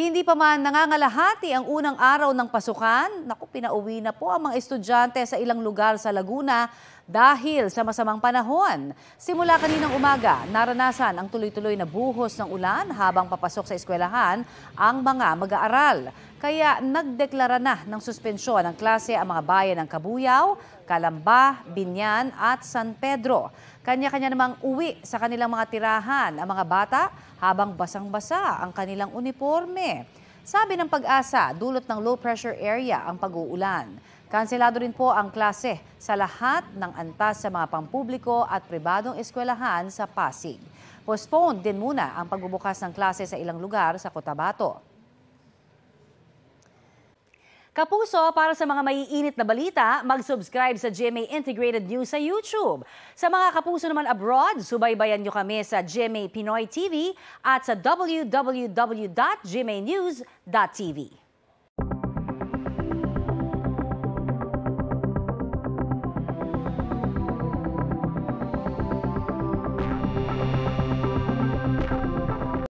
Hindi pa man nangangalahati ang unang araw ng pasukan, naku pinauwi na po ang mga estudyante sa ilang lugar sa Laguna dahil sa masamang panahon. Simula kaninang umaga, naranasan ang tuloy-tuloy na buhos ng ulan habang papasok sa eskwelahan ang mga mag-aaral kaya nagdeklara na ng suspensyon ng klase ang mga bayan ng Kabuyaw, Kalamba, Binyan at San Pedro. Kanya-kanya namang uwi sa kanilang mga tirahan ang mga bata habang basang-basa ang kanilang uniforme. Sabi ng pag-asa, dulot ng low pressure area ang pag-uulan. Kanselado rin po ang klase sa lahat ng antas sa mga pampubliko at pribadong eskwelahan sa Pasig. Postpone din muna ang pagbubukas ng klase sa ilang lugar sa Cotabato. Kapuso, para sa mga maiinit na balita, mag-subscribe sa GMA Integrated News sa YouTube. Sa mga kapuso naman abroad, subaybayan nyo kami sa GMA Pinoy TV at sa www.gmanews.tv.